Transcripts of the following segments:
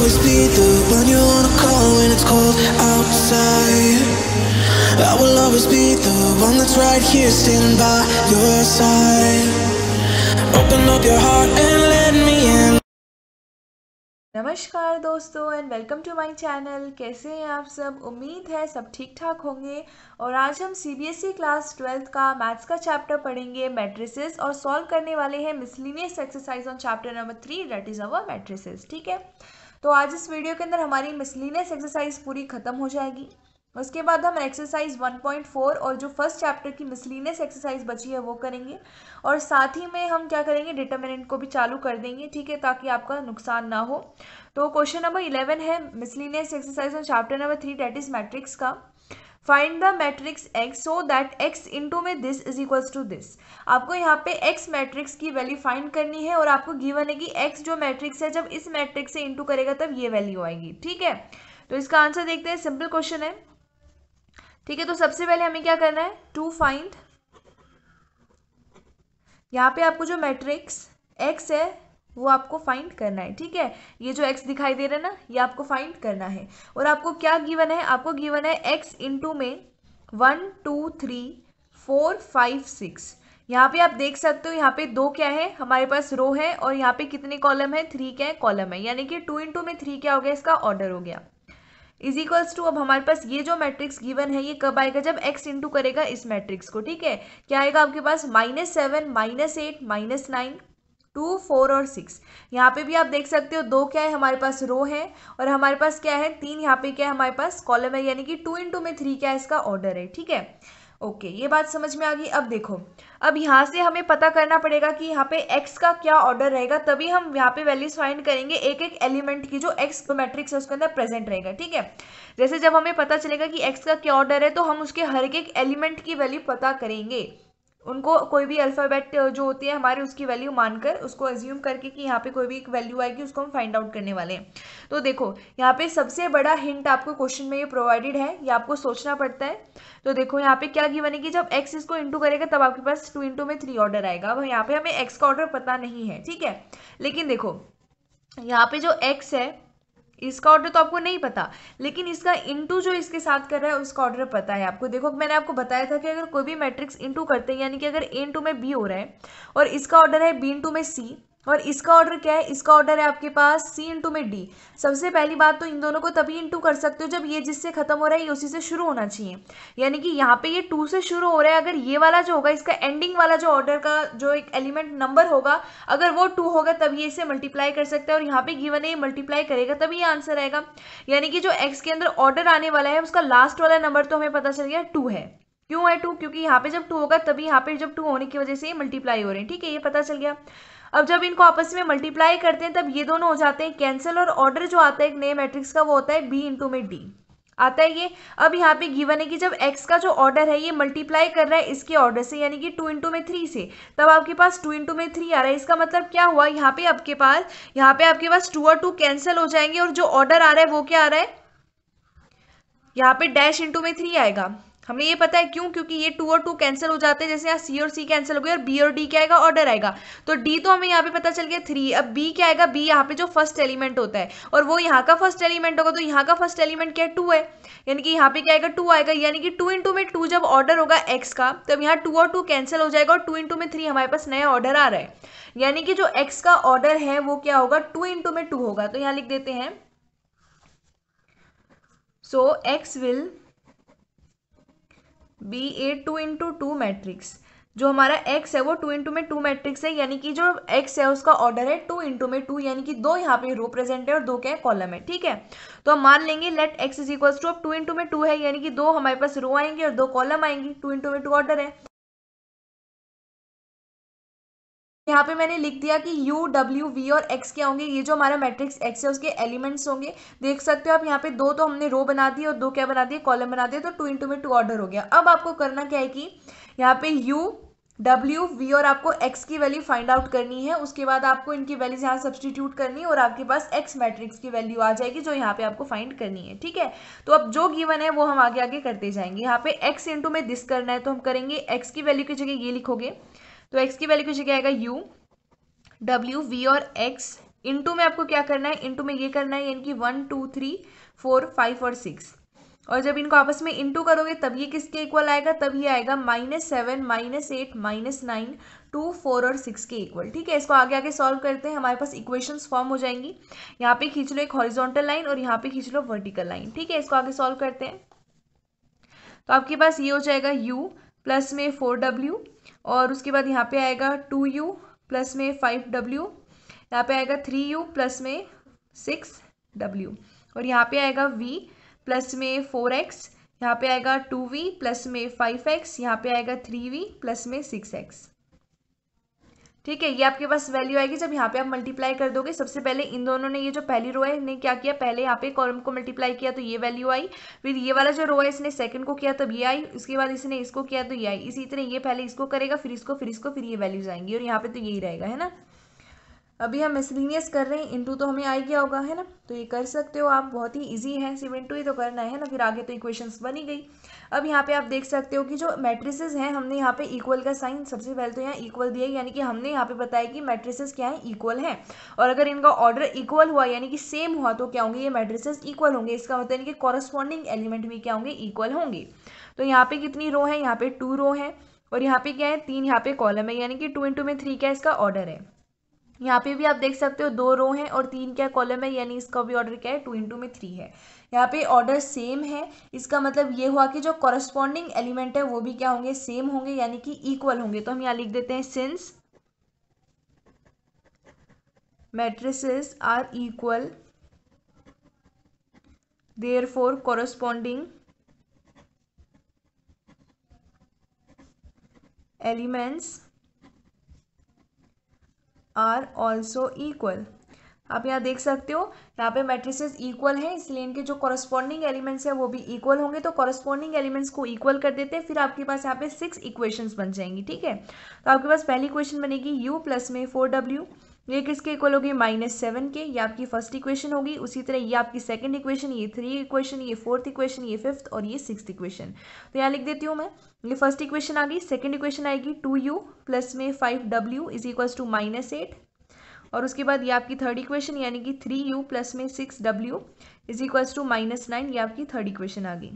always be the one you wanna call when it's cold outside. I will always be the one that's right here, standing by your side. Open up your heart and let me in. नमस्कार दोस्तों and welcome to my channel कैसे हैं आप सब उम्मीद है सब ठीक ठाक होंगे और आज हम सीबीएसई क्लास ट्वेल्थ का मैथ्स का चैप्टर पढ़ेंगे मैट्रिसेस और सॉल्व करने वाले हैं miscellaneous exercise on chapter number three that is our matrices ठीक है तो आज इस वीडियो के अंदर हमारी मिसलिनियस एक्सरसाइज पूरी खत्म हो जाएगी उसके बाद हम एक्सरसाइज 1.4 और जो फर्स्ट चैप्टर की मिसलिनियस एक्सरसाइज बची है वो करेंगे और साथ ही में हम क्या करेंगे डिटर्मिनेंट को भी चालू कर देंगे ठीक है ताकि आपका नुकसान ना हो तो क्वेश्चन नंबर 11 है मिसलिनियस एक्सरसाइज और chapter number three that is matrix का find the matrix X so that X into में this is equals to this आपको यहाँ पे एक्स मैट्रिक्स की वैल्यू फाइंड करनी है और आपको गिवन है कि एक्स जो मैट्रिक्स है जब इस मैट्रिक्स से इंटू करेगा तब ये वैल्यू आएगी ठीक है तो इसका आंसर देखते हैं सिंपल क्वेश्चन है ठीक है तो सबसे पहले हमें क्या करना है टू फाइंड यहाँ पे आपको जो मैट्रिक्स एक्स है वो आपको फाइंड करना है ठीक है ये जो एक्स दिखाई दे रहा है ना ये आपको फाइंड करना है और आपको क्या गिवन है आपको गिवन है एक्स इंटू में one two three four five six यहाँ पे आप देख सकते हो यहाँ पे दो क्या है हमारे पास रो है और यहाँ पे कितने कॉलम है थ्री क्या है कॉलम है यानी कि टू इंटू में थ्री क्या हो गया इसका ऑर्डर हो गया इज इक्वल्स टू अब हमारे पास ये जो मैट्रिक्स गिवन है ये कब आएगा जब एक्स इंटू करेगा इस मैट्रिक्स को ठीक है क्या आएगा आपके पास minus seven minus eight minus nine two four और सिक्स यहाँ पे भी आप देख सकते हो दो क्या है हमारे पास रो है और हमारे पास क्या है तीन यहाँ पे क्या है हमारे पास कॉलम है यानी कि टू इंटू में थ्री क्या है इसका ऑर्डर है ठीक है ओके ये बात समझ में आ गई अब देखो अब यहाँ से हमें पता करना पड़ेगा कि यहाँ पे x का क्या ऑर्डर रहेगा तभी हम यहाँ पे वैल्यूज फाइंड करेंगे एक एक एलिमेंट की जो x मैट्रिक्स है उसके अंदर प्रेजेंट रहेगा ठीक है जैसे जब हमें पता चलेगा कि x का क्या ऑर्डर है तो हम उसके हर एक एलिमेंट की वैल्यू पता करेंगे उनको कोई भी अल्फ़ाबेट जो होती है हमारी उसकी वैल्यू मानकर उसको एज्यूम करके कि यहाँ पे कोई भी एक वैल्यू आएगी उसको हम फाइंड आउट करने वाले हैं तो देखो यहाँ पे सबसे बड़ा हिंट आपको क्वेश्चन में ये प्रोवाइडेड है ये आपको सोचना पड़ता है तो देखो यहाँ पे क्या गिवन है कि जब एक्स इसको इंटू करेगा तब आपके पास टू इंटू में थ्री ऑर्डर आएगा अब यहाँ पे हमें एक्स का ऑर्डर पता नहीं है ठीक है लेकिन देखो यहाँ पे जो एक्स है इसका ऑर्डर तो आपको नहीं पता लेकिन इसका इंटू जो इसके साथ कर रहा है उसका ऑर्डर पता है आपको देखो मैंने आपको बताया था कि अगर कोई भी मैट्रिक्स इंटू करते हैं यानी कि अगर ए इंटू में बी हो रहा है और इसका ऑर्डर है बी इंटू में सी और इसका ऑर्डर क्या है इसका ऑर्डर है आपके पास सी इंटू में डी सबसे पहली बात तो इन दोनों को तभी इंटू कर सकते हो जब ये जिससे खत्म हो रहा है ये उसी से शुरू होना चाहिए यानी कि यहाँ पे ये टू से शुरू हो रहा है अगर ये वाला जो होगा इसका एंडिंग वाला जो ऑर्डर का जो एक एलिमेंट नंबर होगा अगर वो टू होगा तभी इसे मल्टीप्लाई कर सकता है और यहाँ पे गिवन है ये मल्टीप्लाई करेगा तभी ये आंसर आएगा यानी कि जो एक्स के अंदर ऑर्डर आने वाला है उसका लास्ट वाला नंबर तो हमें पता चल गया टू है क्यों है टू क्योंकि यहाँ पे जब टू होगा तभी यहाँ पे जब टू होने की वजह से ये मल्टीप्लाई हो रहे हैं ठीक है ये पता चल गया अब जब इनको आपस में मल्टीप्लाई करते हैं तब ये दोनों हो जाते हैं कैंसिल और ऑर्डर जो आता है एक नए मैट्रिक्स का वो होता है बी इंटू में डी आता है ये अब यहाँ पे गिवन है कि जब x का जो ऑर्डर है ये मल्टीप्लाई कर रहा है इसके ऑर्डर से यानी कि टू इंटू में थ्री से तब आपके पास टू इंटू में थ्री आ रहा है इसका मतलब क्या हुआ यहाँ पे आपके पास यहाँ पे आपके पास टू और टू कैंसिल हो जाएंगे और जो ऑर्डर आ रहा है वो क्या आ रहा है यहाँ पे डैश इंटू में थ्री आएगा हमें ये पता है क्यों क्योंकि ये टू और टू कैंसिल हो जाते हैं जैसे यहाँ सी और सी कैंसिल हो गया और बी और डी क्या आएगा ऑर्डर आएगा तो डी तो हमें यहाँ पे पता चल गया थ्री अब बी क्या आएगा बी यहाँ पे जो फर्स्ट एलिमेंट होता है और वो यहाँ का फर्स्ट एलिमेंट होगा तो यहाँ का फर्स्ट एलिमेंट क्या है टू है यानी कि यहाँ पे क्या आएगा टू आएगा यानी कि टू इंटू में टू जब ऑर्डर होगा एक्स का तब यहाँ टू और टू कैंसिल हो जाएगा और टू इंटू में थ्री हमारे पास नया ऑर्डर आ रहा है यानी कि जो एक्स का ऑर्डर है वो क्या होगा टू इंटू में टू होगा तो यहाँ लिख देते हैं so X will be a two into two matrix जो हमारा एक्स है वो टू इंटू में टू मैट्रिक्स है यानी कि जो एक्स है उसका ऑर्डर है टू इंटू में टू यानी कि दो यहाँ पे रो प्रेजेंट है और दो क्या है कॉलम है ठीक है तो हम मान लेंगे let X is equals to अब टू इंटू में टू है यानी कि दो हमारे पास रो आएंगे और दो कॉलम आएंगी टू इंटू में टू ऑर्डर है यहाँ पे मैंने लिख दिया कि यू डब्ल्यू वी और एक्स क्या होंगे ये जो हमारा मैट्रिक्स X है उसके एलिमेंट्स होंगे देख सकते हो आप यहाँ पे दो तो हमने रो बना दी और दो क्या बना दिए कॉलम बना दिए तो टू इंटू में टू ऑर्डर हो गया अब आपको करना क्या है कि यहाँ पे U, W, V और आपको एक्स की वैल्यू फाइंड आउट करनी है उसके बाद आपको इनकी वैल्यूज यहाँ सब्सटीट्यूट करनी है और आपके पास एक्स मैट्रिक्स की वैल्यू आ जाएगी जो यहाँ पे आपको फाइंड करनी है ठीक है तो अब जो गिवन है वो हम आगे आगे करते जाएंगे यहाँ पे एक्स इंटू में दिस करना है तो हम करेंगे एक्स की वैल्यू की जगह ये लिखोगे तो एक्स की वैल्यू की क्या आएगा यू डब्ल्यू वी और एक्स इंटू में आपको क्या करना है इंटू में ये करना है यानी कि one two three four five और सिक्स और जब इनको आपस में इंटू करोगे तब ये किसके इक्वल आएगा तब ये आएगा minus seven minus eight minus nine two four और सिक्स के इक्वल ठीक है इसको आगे आगे सॉल्व करते हैं हमारे पास इक्वेशंस फॉर्म हो जाएंगी यहाँ पे खींच लो एक हॉरिजॉन्टल लाइन और यहाँ पे खींच लो वर्टिकल लाइन ठीक है इसको आगे सॉल्व करते हैं तो आपके पास ये हो जाएगा यू प्लस में फोर डब्ल्यू और उसके बाद यहाँ पे आएगा टू यू प्लस में फाइव डब्ल्यू यहाँ पे आएगा थ्री यू प्लस में सिक्स डब्ल्यू और यहाँ पे आएगा वी प्लस में फोर एक्स यहाँ पे आएगा टू वी प्लस में फाइव एक्स यहाँ पे आएगा थ्री वी प्लस में सिक्स एक्स ठीक है ये आपके पास वैल्यू आएगी जब यहाँ पे आप मल्टीप्लाई कर दोगे सबसे पहले इन दोनों ने ये जो पहली रो है इन्हें क्या किया पहले यहाँ पे कॉलम को मल्टीप्लाई किया तो ये वैल्यू आई फिर ये वाला जो रो है इसने सेकंड को किया तब ये आई उसके बाद इसने इसको किया तो ये आई इसी तरह ये पहले इसको करेगा फिर इसको फिर इसको फिर ये वैल्यूज आएंगी और यहाँ पे तो यही रहेगा है ना अभी हम मिसलिनियस कर रहे हैं इंटू तो हमें आई गया होगा है ना तो ये कर सकते हो आप बहुत ही ईजी है सिर्फ इंटू ही तो करना है ना फिर आगे तो इक्वेशन बनी गई अब यहाँ पे आप देख सकते हो कि जो मैट्रिसेस हैं हमने यहाँ पे इक्वल का साइन सबसे पहले तो यहाँ इक्वल दिया यानी कि हमने यहाँ पे बताया कि मैट्रिसेस क्या है इक्वल है और अगर इनका ऑर्डर इक्वल हुआ यानी कि सेम हुआ तो क्या होंगे ये मैट्रिसेस इक्वल होंगे इसका मतलब यानी कि कॉरस्पॉन्डिंग एलिमेंट भी क्या होंगे इक्वल होंगे तो यहाँ पे कितनी रो है यहाँ पे टू रो है और यहाँ पे क्या है तीन यहाँ पे कॉलम है यानी कि टू इंटू में थ्री का इसका ऑर्डर है यहाँ पे भी आप देख सकते हो दो रो हैं और तीन क्या कॉलम है यानी इसका भी ऑर्डर क्या है टू इंटू में थ्री है यहाँ पे ऑर्डर सेम है इसका मतलब ये हुआ कि जो कॉरस्पॉन्डिंग एलिमेंट है वो भी क्या होंगे सेम होंगे यानी कि इक्वल होंगे तो हम यहाँ लिख देते हैं since are equal therefore corresponding elements are also equal आप यहाँ देख सकते हो यहाँ पे मैट्रिसेस इक्वल हैं इसलिए इनके जो कॉरस्पॉन्डिंग एलिमेंट्स हैं वो भी इक्वल होंगे तो कॉरस्पॉन्डिंग एलिमेंट्स को इक्वल कर देते हैं फिर आपके पास यहाँ पे सिक्स इक्वेशंस बन जाएंगी ठीक है तो आपके पास पहली क्वेश्चन बनेगी यू प्लस में फोर डब्ल्यू ये किसके इक्वल होगी माइनस सेवन के ये आपकी फर्स्ट इक्वेशन होगी उसी तरह ये आपकी सेकंड इक्वेशन ये थ्री इक्वेशन ये फोर्थ इक्वेशन ये फिफ्थ और ये सिक्स इक्वेशन तो यहाँ लिख देती हूँ मैं ये फर्स्ट इक्वेशन आ गई सेकेंड इक्वेशन आएगी टू यू प्लस में five W is equals to minus eight और उसके बाद ये आपकी थर्ड इक्वेशन यानी कि थ्री यू प्लस में six W is equals to minus nine ये आपकी थर्ड इक्वेशन आ गई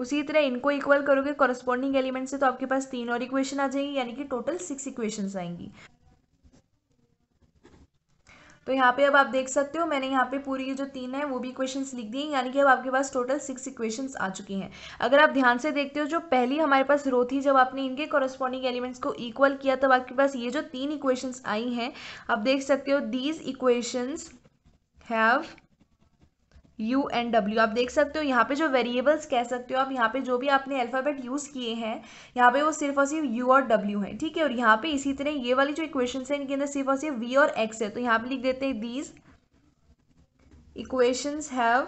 उसी तरह इनको इक्वल करोगे कॉरस्पॉन्डिंग एलिमेंट से तो आपके पास तीन और इक्वेशन आ जाएगी यानी कि टोटल सिक्स इक्वेशन आएंगी तो यहाँ पे अब आप देख सकते हो मैंने यहाँ पे पूरी ये जो तीन है वो भी इक्वेशंस लिख दी यानी कि अब आपके पास टोटल सिक्स इक्वेशंस आ चुकी हैं अगर आप ध्यान से देखते हो जो पहली हमारे पास रो थी जब आपने इनके कॉरस्पॉन्डिंग एलिमेंट्स को इक्वल किया तब आपके पास ये जो तीन इक्वेशंस आई हैं आप देख सकते हो these equations have u and डब्ल्यू आप देख सकते हो यहाँ पे जो वेरिएबल्स कह सकते हो आप यहाँ पे जो भी आपने अल्फ़ाबेट यूज़ किए हैं यहाँ पे वो सिर्फ और सिर्फ यू और डब्ल्यू है ठीक है और यहाँ पे इसी तरह ये वाली जो इक्वेशन है इनके अंदर सिर्फ और सिर्फ वी और एक्स है तो यहाँ पे लिख देते हैं these equations have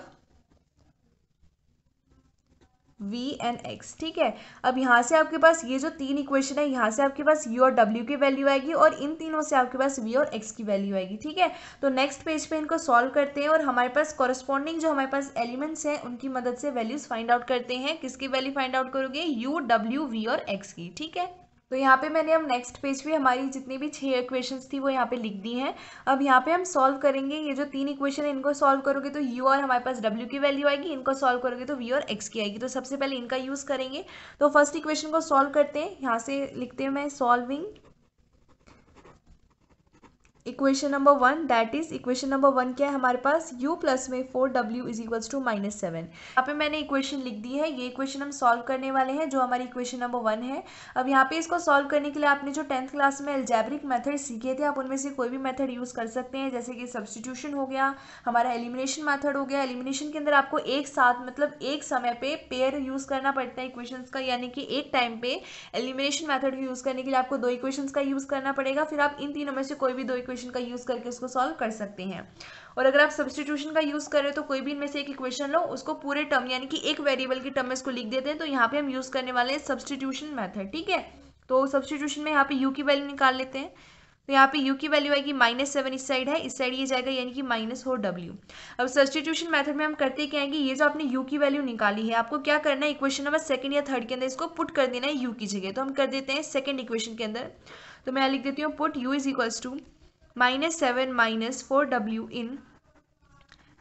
v and x ठीक है अब यहाँ से आपके पास ये जो तीन इक्वेशन है यहाँ से आपके पास यू और डब्ल्यू की वैल्यू आएगी और इन तीनों से आपके पास वी और एक्स की वैल्यू आएगी ठीक है तो नेक्स्ट पेज पे इनको सॉल्व करते हैं और हमारे पास कॉरस्पॉन्डिंग जो हमारे पास एलिमेंट्स हैं उनकी मदद से वैल्यूज फाइंड आउट करते हैं किसकी वैल्यू फाइंड आउट करोगे यू डब्ल्यू वी और एक्स की ठीक है तो यहाँ पे मैंने हम नेक्स्ट पेज पे हमारी जितनी भी छह इक्वेशन थी वो यहाँ पे लिख दी हैं अब यहाँ पे हम सॉल्व करेंगे ये जो तीन इक्वेशन इनको सॉल्व करोगे तो यू और हमारे पास डब्ल्यू की वैल्यू आएगी इनको सॉल्व करोगे तो वी और एक्स की आएगी तो सबसे पहले इनका यूज़ करेंगे तो फर्स्ट इक्वेशन को सॉल्व करते हैं यहाँ से लिखते हैं मैं solving equation number one that is equation number one क्या है हमारे पास u प्लस में फोर डब्ल्यू is equals to minus seven यहाँ पे मैंने इक्वेशन लिख दी है ये इक्वेशन हम सॉल्व करने वाले हैं जो हमारी इक्वेशन नंबर वन है अब यहाँ पे इसको सॉल्व करने के लिए आपने जो टेंथ क्लास में एल्जैब्रिक मेथड सीखे थे आप उनमें से कोई भी मेथड यूज़ कर सकते हैं जैसे कि सब्सटीट्यूशन हो गया हमारा एलिमिनेशन मैथड हो गया एलिमिनेशन के अंदर आपको एक साथ मतलब एक समय पे पेयर यूज़ करना पड़ता है इक्वेशन का यानी कि एक टाइम पे एलिमिनेशन मैथड यूज़ करने के लिए आपको दो इक्वेशन का यूज़ करना पड़ेगा फिर आप इन तीनों में से कोई भी दो इक्वेशन इक्वेशन का यूज़ करके उसको सॉल्व कर सकते हैं और अगर आप सब्सटीट्यूशन का यूज़ कर रहे हो तो कोई भी इनमें से एक इक्वेशन लो उसको पूरे टर्म यानी कि एक वेरिएबल के टर्म में इसको लिख देते हैं तो यहाँ पे हम यूज़ करने वाले हैं सब्सटीट्यूशन मैथड ठीक है तो सब्सटीट्यूशन में यहाँ पे यू की वैल्यू निकाल लेते हैं तो यहाँ पे u की वैल्यू आएगी माइनस सेवन इस साइड है इस साइड ये जाएगा यानी कि माइनस फोर डब्ल्यू अब सब्सटीट्यूशन मेथड में हम करते क्या है कि ये जो आपने u की वैल्यू निकाली है आपको क्या करना है इक्वेशन नंबर सेकंड या थर्ड के अंदर इसको पुट कर देना है u की जगह तो हम कर देते हैं सेकंड इक्वेशन के अंदर तो मैं लिख देती हूँ put u is equals to minus 7 minus 4w in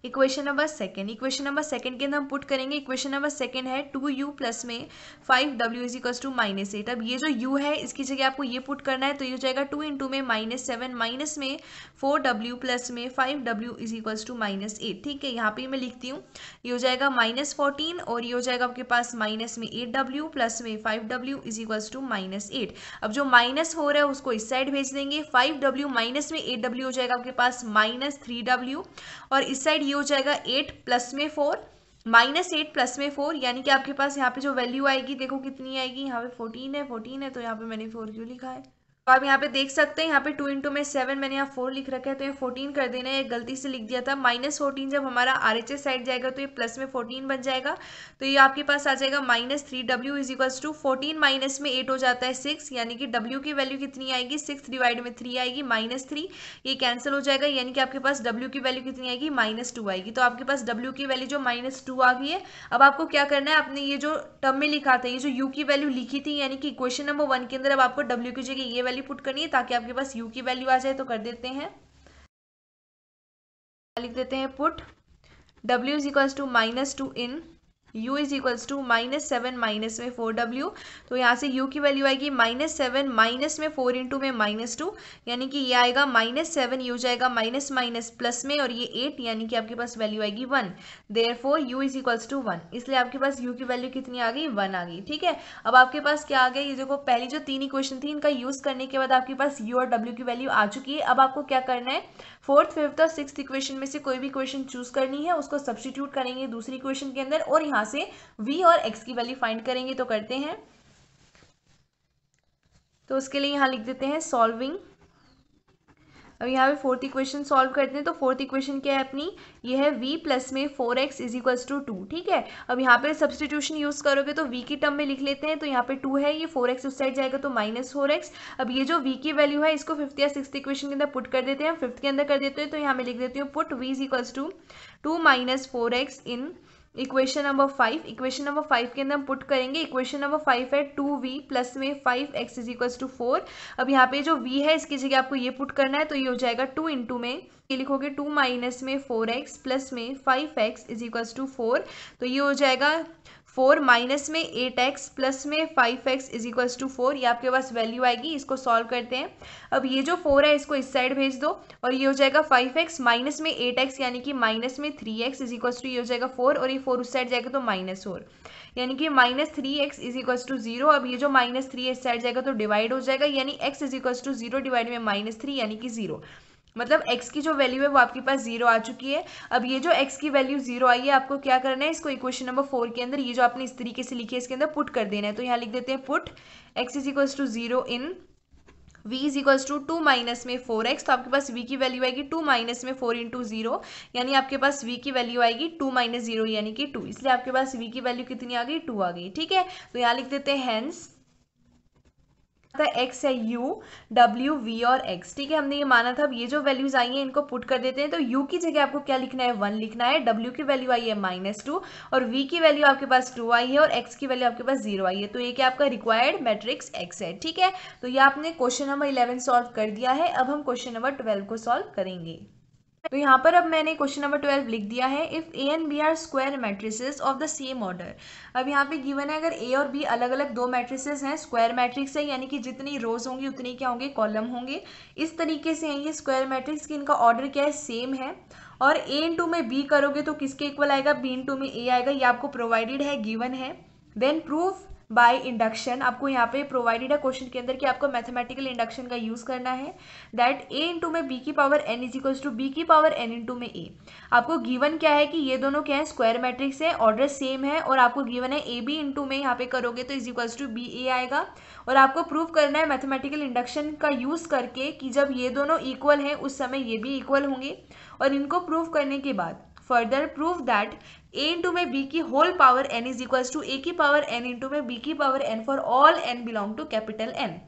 equation number second equation number second के अंदर हम पुट करेंगे इक्वेशन नंबर सेकंड है टू यू प्लस में five W is to minus eight अब ये जो यू है इसकी जगह आपको ये पुट करना है तो ये हो जाएगा टू इंटू में माइनस सेवन माइनस में फोर डब्ल्यू प्लस में five W is equals to minus eight ठीक है यहाँ पे मैं लिखती हूँ ये हो जाएगा माइनस फोर्टीन और ये हो जाएगा आपके पास माइनस में एट डब्ल्यू प्लस में five W is equals to minus eight अब जो माइनस हो रहा है उसको इस साइड भेज देंगे फाइव डब्ल्यू माइनस में एट डब्ल्यू हो जाएगा आपके पास माइनस थ्री डब्ल्यू और इस साइड ये हो जाएगा एट प्लस में फोर माइनस एट प्लस में फोर यानी कि आपके पास यहाँ पे जो वैल्यू आएगी देखो कितनी आएगी यहाँ पे फोर्टीन है फोर्टीन है तो यहाँ पे मैंने फोर क्यों लिखा है तो आप यहाँ पे देख सकते हैं यहाँ पे टू इंटू में सेवन मैंने यहाँ फोर लिख रखा है तो ये फोर्टीन कर देना है गलती से लिख दिया था माइनस फोर्टीन जब हमारा आर एच एस साइड जाएगा तो ये प्लस में फोर्टीन बन जाएगा तो ये आपके पास आ जाएगा माइनस थ्री डब्ल्यू is equals to fourteen minus में एट हो जाता है सिक्स यानी कि डब्ल्यू की वैल्यू कितनी आएगी सिक्स डिवाइड में थ्री आएगी माइनस थ्री ये कैंसिल हो जाएगा यानी कि आपके पास डब्ल्यू की वैल्यू कितनी आएगी माइनस टू आएगी तो आपके पास डब्ल्यू की वैल्यू जो माइनस टू आ गई है अब आपको क्या करना है आपने ये जो टर्म में लिखा था ये जो यू की वैल्यू लिखी थी यानी कि इक्वेशन नंबर वन के अंदर अब आपको डब्ल्यू की जगह ये वैल्यू वैल्यू पुट करनी है ताकि आपके पास यू की वैल्यू आ जाए तो कर देते हैं लिख देते हैं पुट डब्ल्यू is equals to minus two in u is equals to minus seven minus में फोर डब्ल्यू तो यहाँ से u की वैल्यू आएगी माइनस सेवन माइनस में फोर इंटू में माइनस टू यानी कि ये आएगा माइनस सेवन यू जाएगा माइनस माइनस प्लस में और ये एट यानी कि आपके पास वैल्यू आएगी one therefore u is equals to one इसलिए आपके पास यू की वैल्यू कितनी आ गई वन आ गई ठीक है अब आपके पास क्या आ गया ये देखो पहली जो तीन इक्वेशन थी इनका यूज करने के बाद आपके पास यू और डब्ल्यू की वैल्यू आ चुकी है अब आपको क्या करना है फोर्थ फिफ्थ और सिक्स इक्वेशन में से कोई भी इक्वेशन चूज करनी है उसको सब्सटीट्यूट करेंगे दूसरी इक्वेशन के अंदर और यहाँ यहाँ से v और x की वैल्यू फाइंड करेंगे तो करते हैं तो उसके लिए यहाँ लिख देते हैं सॉल्विंग अब यहाँ पे फोर्थ इक्वेशन सॉल्व करते हैं तो फोर्थ इक्वेशन क्या है अपनी ये है v प्लस में four x is equals to two ठीक है अब यहाँ पे सब्सटीट्यूशन यूज़ करोगे तो v की टर्म में लिख लेते हैं तो यहाँ पे टू है ये फोर एक्स उस साइड जाएगा तो माइनस फोर एक्स अब ये जो v की वैल्यू है इसको फिफ्थ या सिक्स इक्वेशन के अंदर पुट कर देते हैं फिफ्थ के अंदर कर देते हैं तो यहाँ मैं लिख देती हूँ put v is equals to two minus four x in equation number five equation number five के अंदर हम पुट करेंगे इक्वेशन नंबर फाइव है टू वी प्लस में five x is equal to four अब यहाँ पे जो वी है इसकी जगह आपको ये पुट करना है तो ये हो जाएगा टू इंटू में ये लिखोगे टू माइनस में फोर एक्स प्लस में five x is equal to four तो ये हो जाएगा फोर माइनस में एट एक्स प्लस में five x is equals to four ये आपके पास वैल्यू आएगी इसको सॉल्व करते हैं अब ये जो फोर है इसको इस साइड भेज दो और ये हो जाएगा फाइव एक्स माइनस में एट एक्स यानी कि माइनस में three x is equals to ये हो जाएगा फोर और ये फोर उस साइड जाएगा तो माइनस फोर यानी कि minus three x is equals to zero अब ये जो माइनस थ्री इस साइड जाएगा तो डिवाइड हो जाएगा यानी x is equals to zero divide में माइनस थ्री यानी कि जीरो मतलब एक्स की जो वैल्यू है वो आपके पास जीरो आ चुकी है अब ये जो एक्स की वैल्यू जीरो आई है आपको क्या करना है इसको इक्वेशन नंबर फोर के अंदर ये जो आपने इस तरीके से लिखी है इसके अंदर पुट कर देना है तो यहाँ लिख देते हैं put x is equals to zero in v is equals to two minus में फोर एक्स तो आपके पास v की वैल्यू आएगी टू माइनस में फोर इंटू जीरो यानी आपके पास v की वैल्यू आएगी टू माइनस जीरो यानी कि टू इसलिए आपके पास v की वैल्यू कितनी आ गई टू आ गई ठीक है तो यहाँ लिख देते हैं हैंस था एक्स है यू डब्ल्यू वी और एक्स ठीक है हमने ये माना था अब ये जो वैल्यूज आई हैं इनको पुट कर देते हैं तो यू की जगह आपको क्या लिखना है वन लिखना है डब्ल्यू की वैल्यू आई है माइनस टू और वी की वैल्यू आपके पास टू आई है और एक्स की वैल्यू आपके पास जीरो आई है तो ये क्या आपका रिक्वायर्ड मैट्रिक्स एक्स है ठीक है तो ये आपने क्वेश्चन नंबर इलेवन सॉल्व कर दिया है अब हम क्वेश्चन नंबर ट्वेल्व को सॉल्व करेंगे तो यहाँ पर अब मैंने क्वेश्चन नंबर ट्वेल्व लिख दिया है if A and B are square matrices of the same order अब यहाँ पे गिवन है अगर ए और बी अलग अलग दो मैट्रिसेस हैं स्क्वायर मैट्रिक्स है यानी कि जितनी रोज होंगी उतनी क्या होंगे कॉलम होंगे इस तरीके से हैं ये स्क्वायर मैट्रिक्स की इनका ऑर्डर क्या है सेम है और ए इन में बी करोगे तो किसके इक्वल आएगा बी इन में ए आएगा ये आपको प्रोवाइडेड है गिवन है देन प्रूफ बाय इंडक्शन आपको यहाँ पे प्रोवाइडेड है क्वेश्चन के अंदर कि आपको मैथमेटिकल इंडक्शन का यूज़ करना है दैट ए इंटू में बी की power n is equals to B की पावर एन इंटू में ए आपको गिवन क्या है कि ये दोनों क्या है स्क्वायर मैट्रिक्स है ऑर्डर सेम है और आपको गिवन है ए बी इंटू में यहाँ पे करोगे तो is equals to B A आएगा और आपको प्रूव करना है मैथमेटिकल इंडक्शन का यूज़ करके कि जब ये दोनों इक्वल हैं उस समय ये भी इक्वल होंगे और इनको प्रूव करने के बाद further prove that A into में बी की whole power n is equals to A की पावर एन इंटू में बी की power n for all n belong to capital N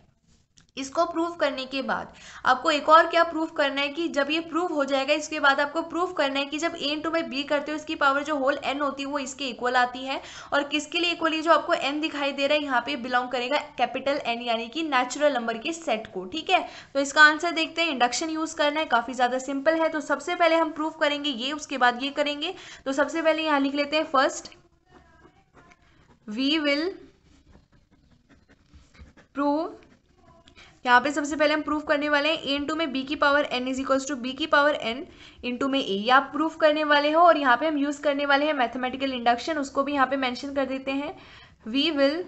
इसको प्रूव करने के बाद आपको एक और क्या प्रूफ करना है कि जब ये प्रूव हो जाएगा इसके बाद आपको प्रूफ करना है कि जब ए इंटू में बी करते हो इसकी पावर जो होल एन होती है वो इसके इक्वल आती है और किसके लिए इक्वल जो आपको एन दिखाई दे रहा है यहाँ पे बिलोंग करेगा कैपिटल एन यानी कि नेचुरल नंबर के सेट को ठीक है तो इसका आंसर देखते हैं इंडक्शन यूज करना है काफी ज्यादा सिंपल है तो सबसे पहले हम प्रूफ करेंगे ये उसके बाद ये करेंगे तो सबसे पहले यहाँ लिख लेते हैं फर्स्ट वी विल प्रूव यहाँ पे सबसे पहले हम प्रूफ करने वाले हैं ए इंटू में बी की power n is equals to B की पावर एन इंटू में ए ये आप प्रूफ करने वाले हो और यहाँ पे हम यूज़ करने वाले हैं मैथमेटिकल इंडक्शन उसको भी यहाँ पे मेंशन कर देते हैं we will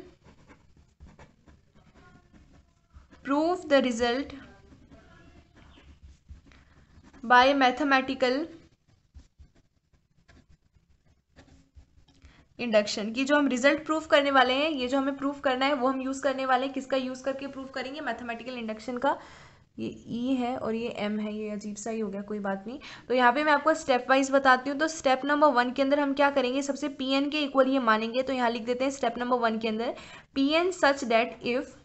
prove the result by mathematical induction की जो हम रिजल्ट प्रूफ करने वाले हैं ये जो हमें प्रूफ करना है वो हम यूज़ करने वाले हैं किसका यूज़ करके प्रूफ करेंगे मैथमेटिकल इंडक्शन का ये ई e है और ये एम है ये अजीब सा ही हो गया कोई बात नहीं तो यहाँ पे मैं आपको स्टेप वाइज बताती हूँ तो स्टेप नंबर वन के अंदर हम क्या करेंगे सबसे पी एन के इक्वल ये मानेंगे तो यहाँ लिख देते हैं स्टेप नंबर वन के अंदर P n such that if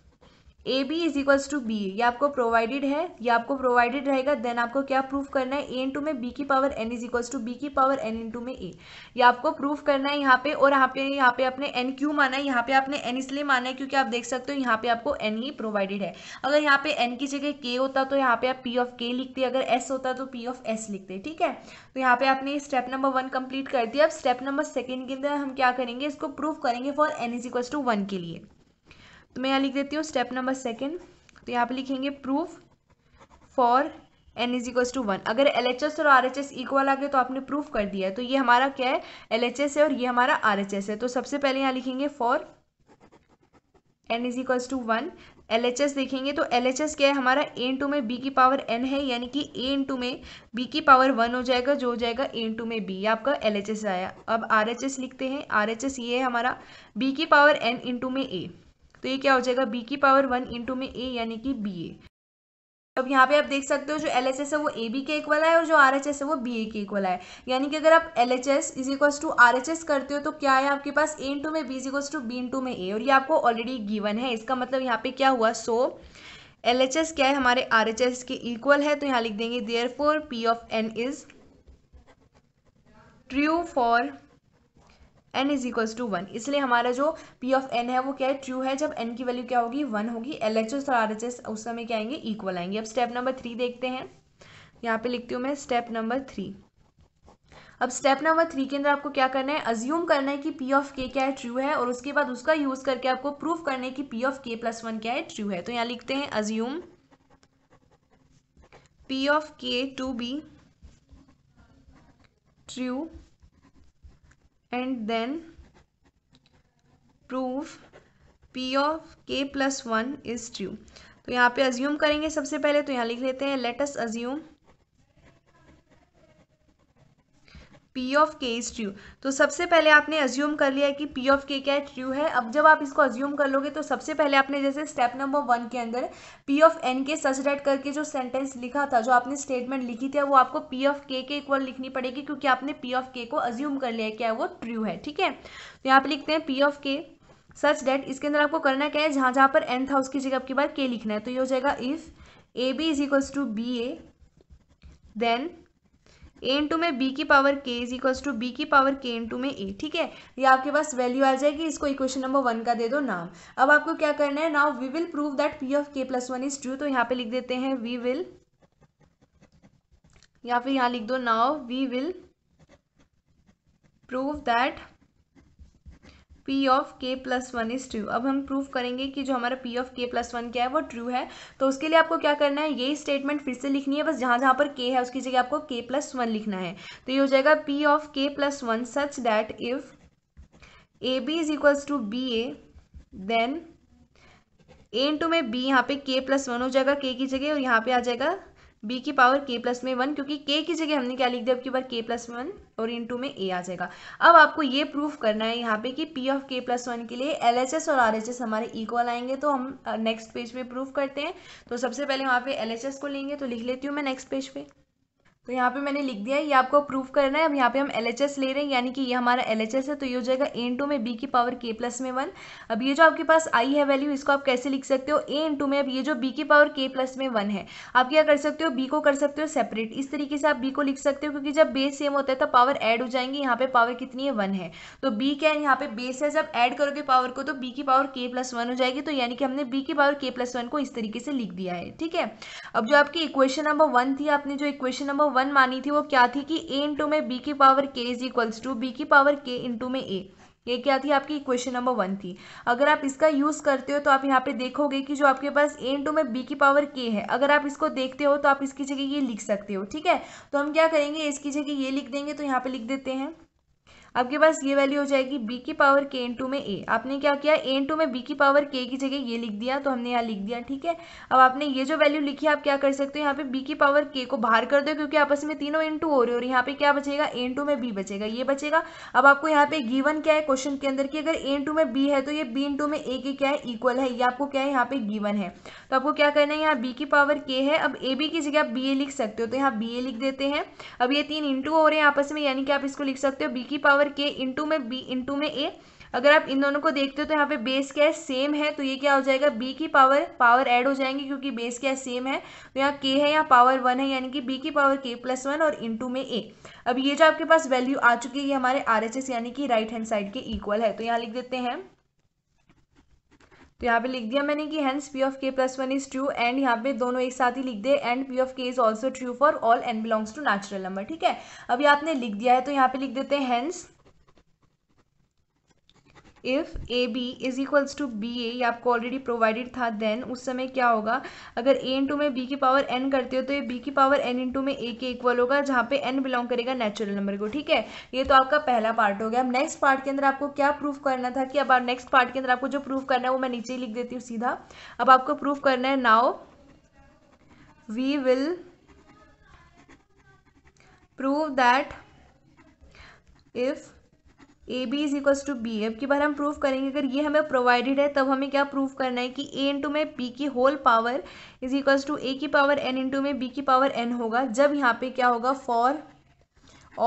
A B is equals to B ये आपको प्रोवाइडेड है ये आपको प्रोवाइडेड रहेगा देन आपको क्या प्रूफ करना है ए इन टू में बी की power n is equals to B की पावर एन इन टू में ए ये आपको प्रूफ करना है यहाँ पे और यहाँ पे यहाँ पे आपने एन क्यू माना है यहाँ पे आपने एन इसलिए माना है क्योंकि आप देख सकते हो यहाँ पे आपको एन ही प्रोवाइडेड है अगर यहाँ पे एन की जगह के होता तो यहाँ पे आप पी ऑफ के लिखते अगर एस होता तो पी ऑफ एस लिखते ठीक है तो यहाँ पे आपने स्टेप नंबर वन कंप्लीट कर दिया अब स्टेप नंबर सेकेंड के अंदर हम क्या करेंगे इसको प्रूफ करेंगे for N is equals to one के लिए तो मैं यहाँ लिख देती हूँ स्टेप नंबर सेकेंड तो यहाँ पे लिखेंगे proof for N is equals to one अगर एल एच एस और आर एच एस इक्वल आ गए तो आपने प्रूफ कर दिया है तो ये हमारा क्या है एल एच एस है और ये हमारा आर एच एस है तो सबसे पहले यहाँ लिखेंगे for N is equals to one L H S देखेंगे तो एल एच एस क्या है हमारा ए टू में बी की पावर एन है यानी कि ए टू में बी की पावर वन हो जाएगा जो हो जाएगा ए टू में बी आपका एल एच एस आया अब आर एच एस लिखते हैं आर एच एस ये है हमारा बी की पावर एन टू में ए तो ये क्या हो जाएगा बी की पावर वन इंटू में ए यानी कि बी ए अब यहाँ पे आप देख सकते हो जो एल एच एस है वो ए बी के इक्वल है और जो आर एच एस है वो बी ए के इक्वल है यानी कि अगर आप L H S is equals to R H S करते हो तो क्या है आपके पास ए इंटू में B is equals to B into में ए और ये आपको ऑलरेडी गिवन है इसका मतलब यहाँ पे क्या हुआ सो एल एच एस क्या है हमारे आर एच एस के इक्वल है तो यहाँ लिख देंगे therefore P of N is true for N is equals to one इसलिए हमारा जो पी ऑफ एन है वो क्या है ट्रू है जब एन की वैल्यू क्या होगी वन होगी एल एच और आर एच एस उस समय क्या आएंगे इक्वल आएंगे अब स्टेप नंबर थ्री देखते हैं यहाँ पे लिखती हूँ मैं स्टेप नंबर थ्री अब स्टेप नंबर थ्री के अंदर आपको क्या करना है अज्यूम करना है कि पी ऑफ के क्या है ट्रू है और उसके बाद उसका यूज करके आपको प्रूफ करना है कि P of k plus one क्या है ट्रू है तो यहाँ लिखते हैं assume P of k to be true and then proof P of k plus one is true तो यहाँ पे अज्यूम करेंगे सबसे पहले तो यहाँ लिख लेते हैं let's assume P of k is true तो सबसे पहले आपने अज्यूम कर लिया कि पी ऑफ के क्या ट्रू है अब जब आप इसको अज्यूम कर लोगे तो सबसे पहले आपने जैसे स्टेप नंबर वन के अंदर पी ऑफ एन के सच डेट करके जो सेंटेंस लिखा था जो आपने स्टेटमेंट लिखी थी वो आपको पी ऑफ के के इक्वल लिखनी पड़ेगी क्योंकि आपने पी ऑफ के को अज्यूम कर लिया क्या वो ट्रू है ठीक है तो यहाँ पे लिखते हैं पी ऑफ के सच डेट इसके अंदर आपको करना क्या है जहाँ जहाँ पर एन था उसकी जगह आपकी बार के लिखना है तो ये हो जाएगा if A B is equals to B A then A into में बी की पावर के इज इक्वल्स टू बी की पावर के इंटू में ए ठीक है ये आपके पास वैल्यू आ जाएगी इसको इक्वेशन नंबर वन का दे दो नाम अब आपको क्या करना है now we will prove that P of k plus one is true तो यहाँ पे लिख देते हैं वी विल या फिर यहाँ लिख दो now we will prove that P of k plus one is true अब हम प्रूव करेंगे कि जो हमारा P of k plus one क्या है वो ट्रू है तो उसके लिए आपको क्या करना है ये स्टेटमेंट फिर से लिखनी है बस जहां जहां पर के है उसकी जगह आपको के प्लस वन लिखना है तो ये हो जाएगा P of k plus one such that if A B is equals to B A then A into में बी यहाँ पे के प्लस वन हो जाएगा के की जगह और यहाँ पे आ जाएगा बी की पावर के प्लस में वन क्योंकि के की जगह हमने क्या लिख दिया अब की बार के प्लस वन और इन टू में ए आ जाएगा अब आपको ये प्रूफ करना है यहाँ पे कि P of k plus one के लिए एल एच एस और आर एच एस हमारे इक्वल आएंगे तो हम नेक्स्ट पेज पे प्रूफ करते हैं तो सबसे पहले वहाँ पे एल एच एस को लेंगे तो लिख लेती हूँ मैं नेक्स्ट पेज पे तो यहाँ पे मैंने लिख दिया है ये आपको प्रूफ करना है अब यहाँ पे हम एल ले रहे हैं यानी कि ये हमारा एल है तो ये हो जाएगा ए इंटू में बी की पावर के प्लस में वन अब ये जो आपके पास आई है वैल्यू इसको आप कैसे लिख सकते हो ए इंटू में अब ये जो बी की पावर के प्लस में वन है आप क्या कर सकते हो बी को कर सकते हो सेपरेट इस तरीके से आप बी को लिख सकते हो क्योंकि जब बेस सेम होता है तो पावर एड हो जाएंगे यहाँ पे पावर कितनी है वन है तो बी क्या है यहाँ पे बेस है जब एड करोगे पावर को तो बी की पावर के प्लस वन हो जाएगी तो यानी कि हमने बी की पावर के प्लस वन को इस तरीके से लिख दिया है ठीक है अब जो आपकी इक्वेशन नंबर वन थी आपने जो इक्वेशन नंबर वन मानी थी वो क्या थी कि ए इंटू में बी की पावर के इज इक्वल्स टू बी की पावर के इंटू में ए ये क्या थी आपकी इक्वेशन नंबर वन थी अगर आप इसका यूज़ करते हो तो आप यहाँ पे देखोगे कि जो आपके पास ए इंटू में बी की पावर के है अगर आप इसको देखते हो तो आप इसकी जगह ये लिख सकते हो ठीक है तो हम क्या करेंगे इसकी जगह ये लिख देंगे तो यहाँ पे लिख देते हैं आपके पास ये वैल्यू हो जाएगी बी की पावर के इन टू में ए आपने क्या किया ए इन टू में बी की पावर के की जगह ये लिख दिया तो हमने यहाँ लिख दिया ठीक है अब आपने ये जो वैल्यू लिखी है आप क्या कर सकते हो यहाँ पे बी की पावर के को बाहर कर दो क्योंकि आपस में तीनों इन हो रहे हो और यहाँ पे क्या बचेगा ए इन में बी बचेगा ये बचेगा अब आपको यहाँ पे गिवन क्या है क्वेश्चन के अंदर की अगर ए इन में बी है तो ये बी इन में ए के क्या है इक्वल है ये आपको क्या है यहाँ पे गिवन है तो आपको क्या करना है यहाँ बी की पावर के है अब ए बी की जगह आप बी ए लिख सकते हो तो यहाँ बी ए लिख देते हैं अब ये तीन इंटू हो रहे हैं आपस में यानी कि आप इसको लिख सकते हो बी की पावर और के इंटू में बी इंटू में ए अगर आप इन दोनों को देखते हो तो यहाँ पे बेस क्या है सेम है तो ये क्या हो जाएगा बी की पावर पावर ऐड हो जाएंगे क्योंकि बेस क्या है सेम है तो यहाँ के है यहाँ पावर वन है यानी कि बी की पावर के प्लस वन और इंटू में ए अब ये जो आपके पास वैल्यू आ चुकी है ये हमारे आर एच एस यानी कि राइट हैंड साइड के इक्वल है तो यहाँ लिख देते हैं तो यहाँ पे लिख दिया मैंने कि hence P of k plus one is true and यहाँ पे दोनों एक साथ ही लिख दे and P of k is also true for all and belongs to natural number ठीक है अभी आपने लिख दिया है तो यहाँ पे लिख देते हैं hence if A B is equals to B A आपको ऑलरेडी प्रोवाइडेड था देन उस समय क्या होगा अगर ए इंटू में बी की पावर एन करते हो तो ये बी की पावर एन इंटू में ए के इक्वल होगा जहां पे एन बिलोंग करेगा नेचुरल नंबर को ठीक है ये तो आपका पहला पार्ट हो गया अब नेक्स्ट पार्ट के अंदर आपको क्या प्रूफ करना था कि अब नेक्स्ट पार्ट के अंदर आपको जो प्रूफ करना है वो मैं नीचे ही लिख देती हूँ सीधा अब आपको प्रूफ करना है now we will prove that if A B is equals to B अब की बार हम प्रूफ करेंगे अगर ये हमें प्रोवाइडेड है तब हमें क्या प्रूफ करना है कि ए इंटू में बी की whole power is equals to A की पावर एन इंटू में बी की पावर एन होगा जब यहाँ पे क्या होगा for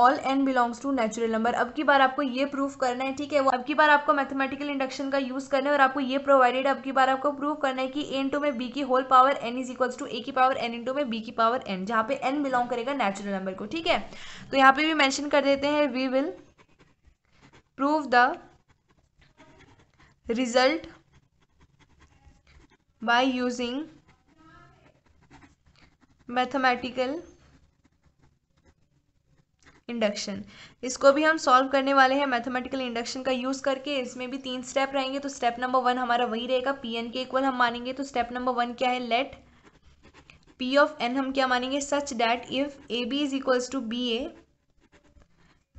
all n belongs to natural number अब की बार आपको ये प्रूफ करना है ठीक है वो अब की बार आपको मैथमेटिकल इंडक्शन का यूज़ करना है और आपको ये प्रोवाइडेड अब की बार आपको प्रूफ करना है कि ए इंटू में बी की whole power n is equals to A की पावर एन इंटू में बी की पावर एन जहाँ पे एन बिलोंग करेगा नेचुरल नंबर को ठीक है तो यहाँ पे भी मैंशन कर देते हैं we will prove the result by using mathematical induction इसको भी हम सॉल्व करने वाले हैं मैथमेटिकल इंडक्शन का यूज़ करके इसमें भी तीन स्टेप रहेंगे तो स्टेप नंबर वन हमारा वही रहेगा पी एन के इक्वल हम मानेंगे तो स्टेप नंबर वन क्या है लेट पी ऑफ एन हम क्या मानेंगे such that if A B is equals to B A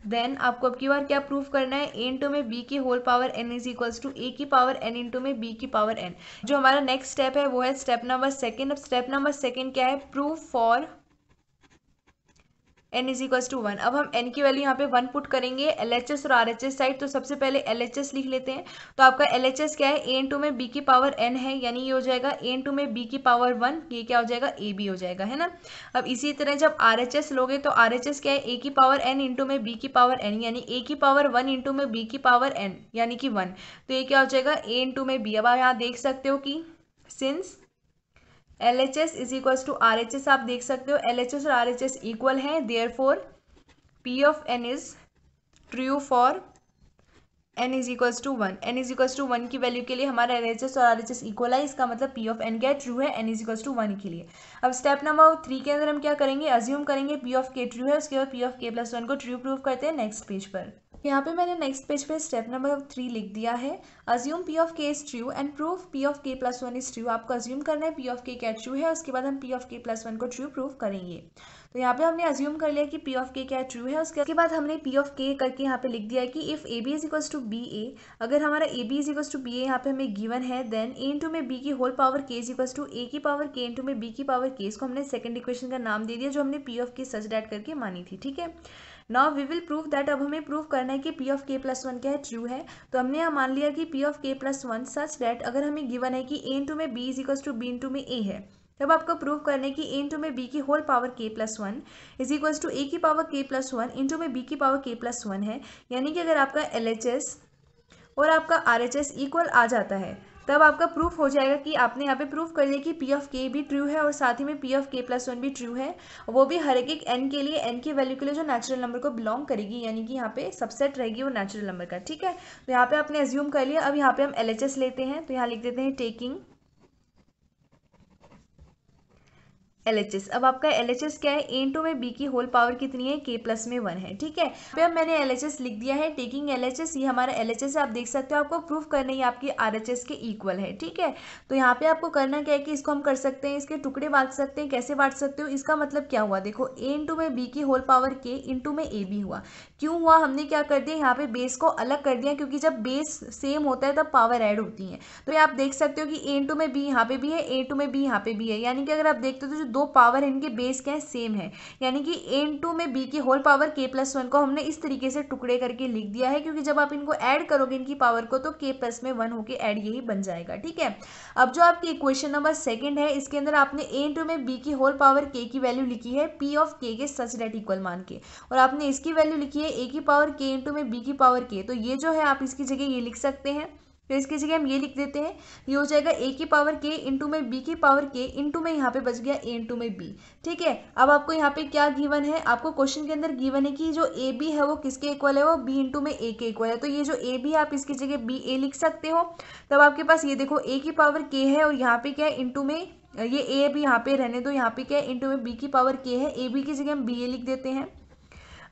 then आपको अब की बार क्या प्रूव करना है ए इंटू में बी की whole power n is equals to A की पावर एन इंटू में बी की पावर एन जो हमारा नेक्स्ट स्टेप है वो है स्टेप नंबर सेकेंड अब स्टेप नंबर सेकेंड क्या है proof for N is equals to one अब हम एन की वैल्यू यहाँ पे वन पुट करेंगे एल एच एस और आर एच एस साइड तो सबसे पहले एल एच एस लिख लेते हैं तो आपका एल एच एस क्या है ए टू में बी की पावर एन है यानी ये हो जाएगा ए टू में बी की पावर वन ये क्या हो जाएगा ए बी हो जाएगा है ना अब इसी तरह जब आर एच एस लोगे तो आर एच एस क्या है ए की पावर एन इंटू में बी की पावर एन यानी ए की पावर वन इंटू में बी की पावर एन यानी कि वन तो ये क्या हो जाएगा ए इंटू में बी अब आप यहाँ देख सकते हो कि since L H S is equals to R H S आप देख सकते हो एल एच एस और आर एच एस इक्वल है therefore P of N is true for N is equals to one n is equals to one की value के लिए हमारा एल एच एस और आर एच एस इक्वल है इसका मतलब पी ऑफ एन क्या ट्रू है n is equals to one के लिए अब स्टेप नंबर थ्री के अंदर हम क्या करेंगे अज्यूम करेंगे पी ऑफ के ट्रू है उसके बाद P of k plus one को ट्रू प्रूव करते हैं नेक्स्ट पेज पर यहाँ पे मैंने नेक्स्ट पेज पे स्टेप नंबर थ्री लिख दिया है assume P of k is true and proof P of k plus one is true आपको अज्यूम करना है पी ऑफ के क्या ट्रू है उसके बाद हम P of k plus one को ट्रू प्रूफ करेंगे तो यहाँ पे हमने अज्यूम कर लिया कि पी ऑफ के क्या ट्रू है उसके बाद हमने पी ऑफ के करके यहाँ पे लिख दिया है कि if A B is equals to B A अगर हमारा A B is equals to B A यहाँ पे हमें गिवन है देन ए इंटू में बी की होल पावर के इज इक्वल्स टू ए की पावर के इंटू में बी की पावर के इसको हमने सेकंड इक्वेशन का नाम दे दिया जो हमने पी ऑफ के सच डैट करके मानी थी ठीक है now we will prove that अब हमें प्रूव करना है कि P of k plus one क्या है ट्रू है तो हमने यहाँ मान लिया कि P of k plus one such that अगर हमें गिवन है कि ए इंटू में B is equals to B into में ए है तब आपको प्रूव करना है कि ए इंटू में बी की whole power k plus one is equals to A की power k plus one into में बी की पावर के प्लस वन है यानी कि अगर आपका एल एच एस और आपका आर एच एस इक्वल आ जाता है तब आपका प्रूफ हो जाएगा कि आपने यहाँ पे प्रूफ कर लिया कि पी ऑफ के भी ट्रू है और साथ ही में P of k plus one भी ट्रू है वो भी हर एक एन के लिए एन के वैल्यू के लिए जो नेचुरल नंबर को बिलोंग करेगी यानी कि यहाँ पे सबसेट रहेगी वो नेचुरल नंबर का ठीक है तो यहाँ पे आपने एज्यूम कर लिया अब यहाँ पे हम एल लेते हैं तो यहाँ लिख देते हैं टेकिंग एल अब आपका एल क्या है एन टू में बी की होल पावर कितनी है के प्लस में वन है ठीक है पे अब मैंने एल लिख दिया है टेकिंग एल ये हमारा एल है आप देख सकते हो आपको प्रूफ करना ही आपकी आर के इक्वल है ठीक है तो यहाँ पे आपको करना क्या है कि इसको हम कर सकते हैं इसके टुकड़े बांट सकते हैं कैसे बांट सकते हो इसका मतलब क्या हुआ देखो ए में बी की होल पावर के इंटू में ए बी हुआ क्यों हुआ हमने क्या कर दिया यहाँ पे बेस को अलग कर दिया क्योंकि जब बेस सेम होता है तब पावर एड होती है तो आप देख सकते हो कि ए में बी यहाँ पे भी है ए में बी यहाँ पे भी है यानी कि अगर आप देखते हो तो जो दो पावर इनके बेस के हैं सेम है यानी कि ए टू में बी की whole power k plus one को हमने इस तरीके से टुकड़े करके लिख दिया है क्योंकि जब आप इनको ऐड करोगे इनकी पावर को तो के प्लस में वन होकर ऐड यही बन जाएगा ठीक है अब जो आपकी इक्वेशन नंबर सेकेंड है इसके अंदर आपने ए टू में बी की होल पावर के की वैल्यू लिखी है पी ऑफ के के सच डेट इक्वल मान के और आपने इसकी वैल्यू लिखी है ए की पावर के इंटू में बी की पावर के तो ये जो है आप इसकी जगह ये लिख सकते हैं फिर इसकी जगह हम ये लिख देते हैं ये हो जाएगा ए की पावर के इंटू में बी की पावर के इंटू में यहाँ पे बच गया ए इंटू में बी ठीक है अब आपको यहाँ पे क्या गिवन है आपको क्वेश्चन के अंदर गिवन है कि जो ए बी है वो किसके इक्वल है वो बी इंटू में ए के इक्वल है तो ये जो ए बी आप इसकी जगह बी ए लिख सकते हो तब आपके पास ये देखो ए की पावर के है और यहाँ पे क्या है इंटू में ये ए भी यहाँ पे रहने दो यहाँ पे क्या है इंटू में बी की पावर के है ए बी की जगह हम बी ए लिख देते हैं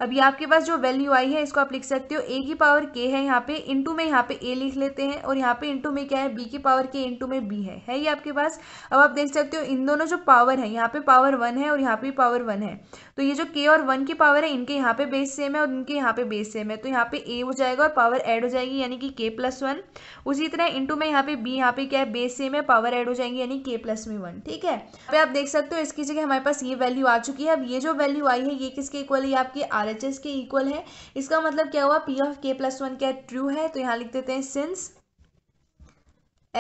अभी आपके पास जो वैल्यू आई है इसको आप लिख सकते हो ए की पावर के है यहाँ पे इंटू में यहाँ पे ए लिख लेते हैं और यहाँ पे इंटू में क्या है बी की पावर के इंटू में बी है है ये आपके पास अब आप देख सकते हो इन दोनों जो पावर है यहाँ पे पावर वन है और यहाँ पे पावर वन है तो ये जो के और वन की पावर है इनके यहाँ पे बेस सेम है और इनके यहाँ पे बेस सेम है तो यहाँ पे ए हो जाएगा और पावर एड हो जाएगी यानी कि के प्लस वन उसी तरह इंटू में यहाँ पे बी यहाँ पे क्या है बेस सेम है पावर एड हो जाएगी यानी के प्लस में वन ठीक है आप देख सकते हो इसकी जगह हमारे पास ये वैल्यू आ चुकी है अब ये जो वैल्यू आई है ये किसके इक्वल है आपकी आर आर एच एस के इक्वल है इसका मतलब क्या हुआ P of k plus one क्या ट्रू है तो यहाँ लिख देते हैं since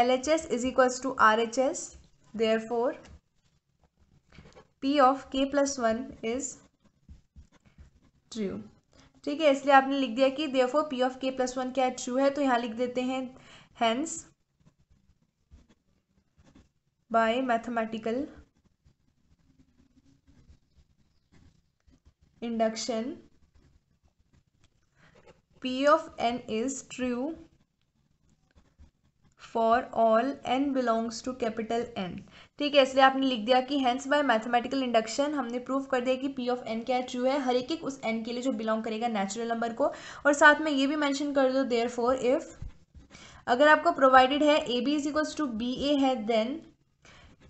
L H S is equal to R H S therefore P of k plus one is true ठीक है इसलिए आपने लिख दिया कि therefore P of k plus one क्या ट्रू है तो यहाँ लिख देते हैं hence by mathematical induction p of n is true for all n belongs to capital N ठीक है इसलिए आपने लिख दिया कि हैंस बाय मैथमेटिकल इंडक्शन हमने प्रूव कर दिया कि P ऑफ n क्या ट्रू है हर एक एक उस n के लिए जो बिलोंग करेगा नेचुरल नंबर को और साथ में ये भी मैंशन कर दो देयर फोर इफ़ अगर आपको प्रोवाइडेड है A B is equals to B A है देन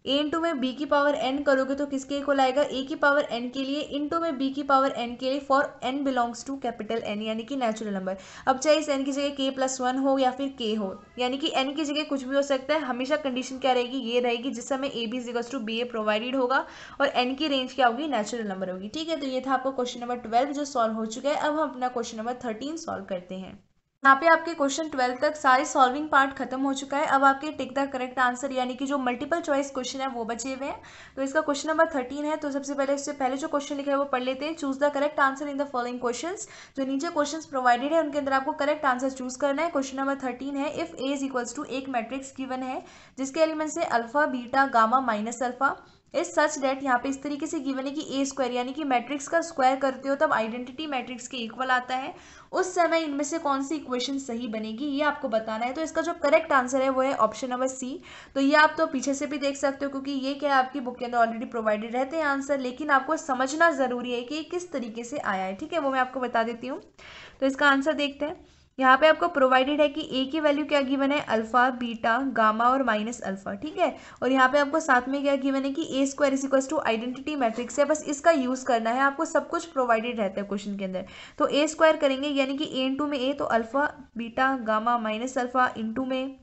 ए इंटू में बी की पावर एन करोगे तो किसके इक्वल आएगा ए की पावर एन के लिए इंटू में बी की पावर एन के लिए for n belongs to capital N यानी कि नेचुरल नंबर अब चाहे इस एन की जगह के प्लस वन हो या फिर के हो यानी कि एन की जगह कुछ भी हो सकता है हमेशा कंडीशन क्या रहेगी ये रहेगी जिस समय A B is equals to B A provided होगा और एन की रेंज क्या होगी नेचुरल नंबर होगी ठीक है तो ये था आपका क्वेश्चन नंबर ट्वेल्व जो सॉल्व हो चुका है अब हम अपना क्वेश्चन नंबर थर्टीन सॉल्व करते हैं यहाँ पे आपके क्वेश्चन ट्वेल्थ तक सारे सॉल्विंग पार्ट खत्म हो चुका है अब आपके टिक द करेक्ट आंसर यानी कि जो मल्टीपल चॉइस क्वेश्चन है वो बचे हुए हैं तो इसका क्वेश्चन नंबर थर्टीन है तो सबसे पहले इससे पहले जो क्वेश्चन लिखा है वो पढ़ लेते हैं choose the correct answer in the following question जो नीचे क्वेश्चन प्रोवाइडेड है उनके अंदर आपको करेक्ट आंसर चूज करना है क्वेश्चन नंबर थर्टीन है if A is equals to एक मैट्रिक्स गिवन है जिसके एलिमेंट्स है alpha beta gamma minus alpha is such date यहाँ पे इस तरीके से गिवन है कि ए स्क्वायर यानी कि मैट्रिक्स का स्क्वायर करते हो तब आइडेंटिटी मैट्रिक्स के इक्वल आता है उस समय इनमें से कौन सी इक्वेशन सही बनेगी ये आपको बताना है तो इसका जो करेक्ट आंसर है वो है ऑप्शन नंबर सी तो ये आप तो पीछे से भी देख सकते हो क्योंकि ये क्या आपकी बुक के अंदर ऑलरेडी प्रोवाइडेड रहते हैं आंसर लेकिन आपको समझना ज़रूरी है कि किस तरीके से आया है ठीक है वो मैं आपको बता देती हूँ तो इसका आंसर देखते हैं यहाँ पे आपको प्रोवाइडेड है कि ए की वैल्यू क्या गिवन है अल्फा बीटा गामा और माइनस अल्फा ठीक है और यहाँ पे आपको साथ में क्या गिवन है कि A square is equal to identity matrix है बस इसका यूज़ करना है आपको सब कुछ प्रोवाइडेड रहता है क्वेश्चन के अंदर तो ए स्क्वायर करेंगे यानी कि ए इंटू में ए तो alpha beta gamma minus alpha into में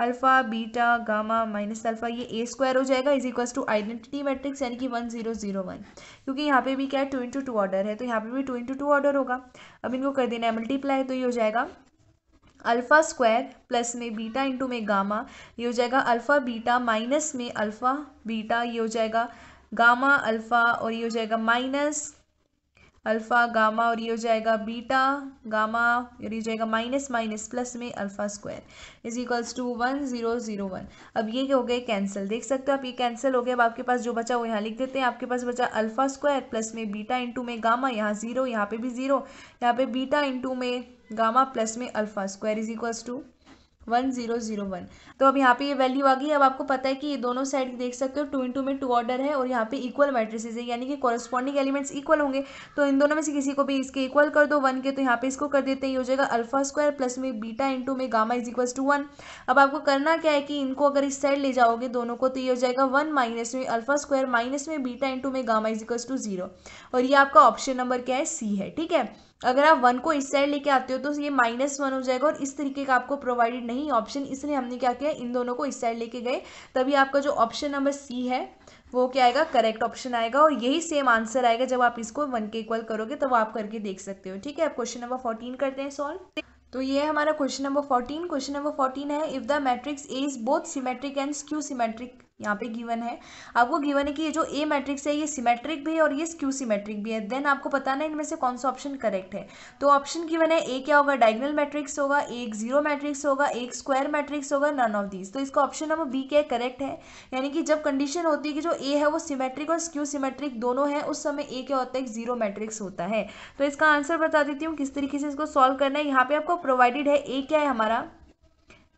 alpha beta gamma minus alpha ये ए स्क्वायर हो जाएगा is equals to identity matrix यानी कि वन जीरो जीरो वन क्योंकि यहाँ पे भी क्या है टू इंटू टू ऑर्डर है तो यहाँ पे भी टू इंटू टू ऑर्डर होगा अब इनको कर देना है मल्टीप्लाई तो ये हो जाएगा अल्फ़ा स्क्वायर प्लस में बीटा इंटू में गामा ये हो जाएगा अल्फ़ा बीटा माइनस में अल्फ़ा बीटा ये हो जाएगा गामा अल्फ़ा और ये हो जाएगा माइनस अल्फ़ा गामा और ये हो जाएगा बीटा गामा और ये जाएगा माइनस माइनस प्लस में alpha square is equals to one zero zero one अब ये हो गए कैंसिल देख सकते हो आप ये कैंसिल हो गया अब आपके पास जो बचा वो यहाँ लिख देते हैं आपके पास बचा अल्फ़ा स्क्वायर प्लस में बीटा इंटू में गामा यहाँ जीरो यहाँ पे भी जीरो यहाँ पे बीटा इंटू में गामा प्लस में alpha square is equals to one zero zero one तो अब यहाँ पे ये वैल्यू आ गई अब आपको पता है कि ये दोनों साइड देख सकते हो टू इंटू में टू ऑर्डर है और यहाँ पे इक्वल मैट्रिसेस है यानी कि कॉरस्पॉन्डिंग एलिमेंट्स इक्वल होंगे तो इन दोनों में से किसी को भी इसके इक्वल कर दो वन के तो यहाँ पे इसको कर देते हैं ये हो जाएगा अल्फा स्क्वायर प्लस में बीटा इंटू में gamma is equal to one अब आपको करना क्या है कि इनको अगर इस साइड ले जाओगे दोनों को तो ये हो जाएगा वन माइनस में अल्फा स्क्वायर माइनस में बीटा इंटू में gamma is equal to zero और ये आपका ऑप्शन नंबर क्या है सी है ठीक है अगर आप वन को इस साइड लेके आते हो तो ये माइनस वन हो जाएगा और इस तरीके का आपको प्रोवाइडेड नहीं ऑप्शन इसलिए हमने क्या किया इन दोनों को इस साइड लेके गए तभी आपका जो ऑप्शन नंबर सी है वो क्या आएगा करेक्ट ऑप्शन आएगा और यही सेम आंसर आएगा जब आप इसको वन के इक्वल करोगे तब तो आप करके देख सकते हो ठीक है आप क्वेश्चन नंबर फोर्टीन करते हैं सॉल्व तो ये हमारा question number fourteen question number fourteen है if the matrix A is both symmetric and skew symmetric यहाँ पे गिवन है आपको गिवन है कि ये जो ए मैट्रिक्स है ये सिमेट्रिक भी है और ये स्क्यू सिमेट्रिक भी है देन आपको पता ना इनमें से कौन सा ऑप्शन करेक्ट है तो ऑप्शन गिवन है ए क्या होगा डायगनल मैट्रिक्स होगा एक जीरो मैट्रिक्स होगा एक स्क्वायर मैट्रिक्स होगा नन ऑफ दीज तो इसका ऑप्शन नंबर बी क्या है करेक्ट है यानी कि जब कंडीशन होती है कि जो ए है वो सिमेट्रिक और स्क्यू सिमेट्रिक दोनों है उस समय ए क्या होता है एक जीरो मैट्रिक्स होता है तो इसका आंसर बता देती हूँ किस तरीके से इसको सॉल्व करना है यहाँ पे आपको प्रोवाइडेड है ए क्या है हमारा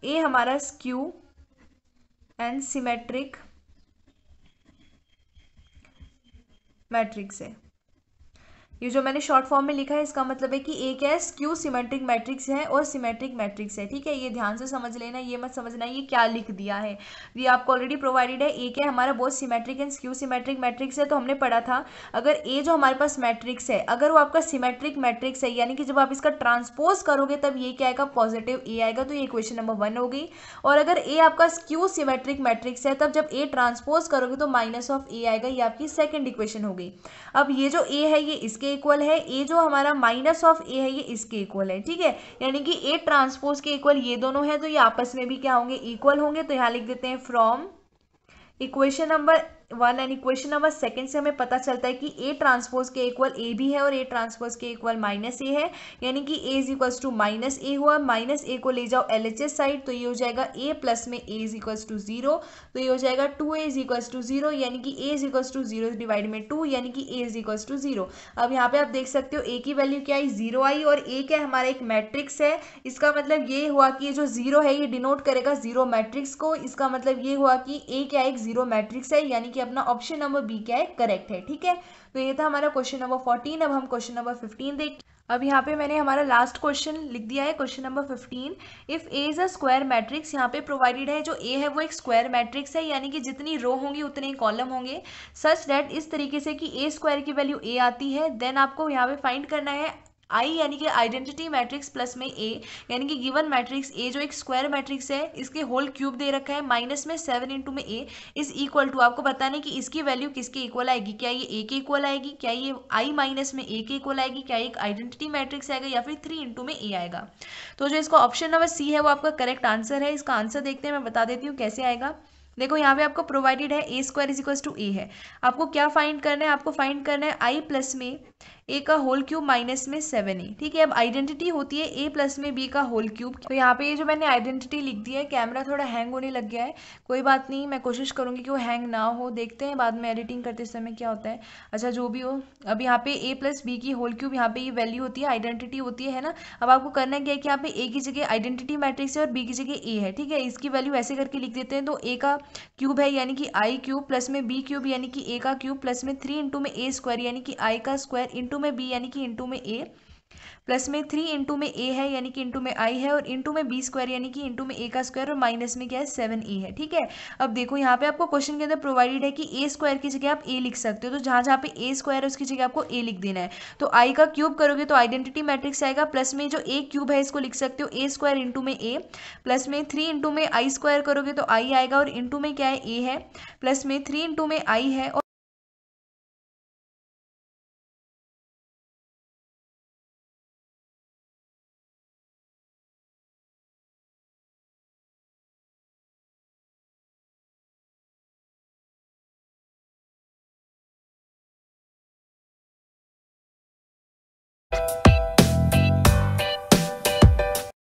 ए हमारा स्क्यू एंड सिमेट्रिक मैट्रिक्स है ये जो मैंने शॉर्ट फॉर्म में लिखा है इसका मतलब है कि ए क्या है स्क्यू सीमेट्रिक मैट्रिक्स है और सीमेट्रिक मैट्रिक्स है ठीक है ये ध्यान से समझ लेना ये मत समझना ये क्या लिख दिया है ये आपको ऑलरेडी प्रोवाइडेड है ए क्या हमारा बहुत symmetric and skew symmetric matrix है तो हमने पढ़ा था अगर ए जो हमारे पास मैट्रिक्स है अगर वो आपका सीमेट्रिक मैट्रिक्स है यानी कि जब आप इसका ट्रांसपोज करोगे तब ये क्या आएगा पॉजिटिव ए आएगा तो ये क्वेश्चन नंबर वन होगी और अगर ए आपका स्क्यू सीमेट्रिक मैट्रिक्स है तब जब ए ट्रांसपोज करोगे तो माइनस ऑफ ए आएगा ये आपकी सेकेंड इक्वेशन होगी अब ये जो ए है ये इसके इक्वल है ए जो हमारा माइनस ऑफ ए है ये इसके इक्वल है ठीक है यानी कि ए ट्रांसपोज के इक्वल ये दोनों है तो ये आपस में भी क्या होंगे इक्वल होंगे तो यहाँ लिख देते हैं from equation number one and equation number second से हमें पता चलता है कि ए ट्रांसपोज के इक्वल ए भी है और ए ट्रांसपोज के इक्वल माइनस ए है यानी कि A is equals to minus A हुआ माइनस ए को ले जाओ एल एच एस साइड तो ये हो जाएगा ए प्लस में A is equals to zero तो ये हो जाएगा two A is equals to zero यानी कि A is equals to zero divide में टू यानी कि A is equals to zero अब यहाँ पे आप देख सकते हो ए की वैल्यू क्या आई जीरो आई और ए क्या हमारा एक मैट्रिक्स है इसका मतलब ये हुआ कि ये जो जीरो है ये डिनोट करेगा जीरो मैट्रिक्स को इसका मतलब ये हुआ कि ए क्या एक जीरो मैट्रिक्स है यानी कि अपना ऑप्शन नंबर बी क्या है करेक्ट है ठीक है तो ये था हमारा क्वेश्चन नंबर फोर्टीन अब हम क्वेश्चन नंबर फिफ्टीन देख अब यहाँ पे मैंने हमारा लास्ट क्वेश्चन लिख दिया है question number fifteen if A is a square matrix यहाँ पे प्रोवाइडेड है जो ए है वो एक स्क्वायर मैट्रिक्स है यानी कि जितनी रो होंगी उतने ही कॉलम होंगे सच डेट इस तरीके से कि ए स्क्वायर की वैल्यू ए आती है देन आपको यहाँ पे फाइंड करना है आई यानी कि आइडेंटिटी मैट्रिक्स प्लस में ए यानी कि गिवन मैट्रिक्स ए जो एक स्क्वायर मैट्रिक्स है इसके होल क्यूब दे रखा है माइनस में सेवन इंटू में ए इज इक्वल टू आपको बताने कि इसकी वैल्यू किसके इक्वल आएगी क्या ये ए के इक्वल आएगी क्या ये आई माइनस में ए के इक्वल आएगी क्या एक आइडेंटिटी मैट्रिक्स आएगा या फिर थ्री इंटू में ए आएगा तो जो इसका ऑप्शन नंबर सी है वो आपका करेक्ट आंसर है इसका आंसर देखते हैं मैं बता देती हूँ कैसे आएगा देखो यहाँ पे आपको प्रोवाइडेड है A square is equal to A है आपको क्या फाइंड करना है आपको फाइंड करना है आई प्लस में ए का होल क्यूब माइनस में सेवन ए ठीक है अब आइडेंटिटी होती है ए प्लस में बी का होल क्यूब तो यहाँ पे ये जो मैंने आइडेंटिटी लिख दी है कैमरा थोड़ा हैंग होने लग गया है कोई बात नहीं मैं कोशिश करूँगी कि वो हैंग ना हो देखते हैं बाद में एडिटिंग करते समय क्या होता है अच्छा जो भी हो अब यहाँ पे ए प्लस बी की होल क्यूब यहाँ पे ये वैल्यू होती है आइडेंटिटी होती है ना अब आपको करना क्या है कि यहाँ पे ए की जगह आइडेंटिटी मैट्रिक्स है और बी की जगह ए है ठीक है इसकी वैल्यू ऐसे करके लिख देते हैं तो ए का क्यूब है यानी कि आई क्यूब प्लस में बी क्यूब यानी कि ए का क्यूब प्लस में थ्री इंटू में ए स्क्वायर यानी कि आई का स्क्वायर इंटू इंटू में बी यानी कि इंटू में ए प्लस में थ्री इंटू में ए है यानी कि इंटू में आई है और इंटू में बी स्क्वायर यानी कि इंटू में ए का स्क्वायर और माइनस में क्या है सेवन ए है ठीक है अब देखो यहाँ पे आपको क्वेश्चन के अंदर प्रोवाइडेड है कि ए स्क्वायर की जगह आप ए लिख सकते हो तो जहाँ जहाँ पे ए स्क्वायर है उसकी जगह आपको ए लिख देना है तो आई का क्यूब करोगे तो आइडेंटिटी मैट्रिक्स आएगा प्लस में जो ए क्यूब है इसको लिख सकते हो ए स्क्वायर इंटू में ए प्लस में थ्री इंटू में आई स्क्वायर करोगे तो आई आएगा और इंटू में क्या है ए है प्लस में थ्री इंटू में आई है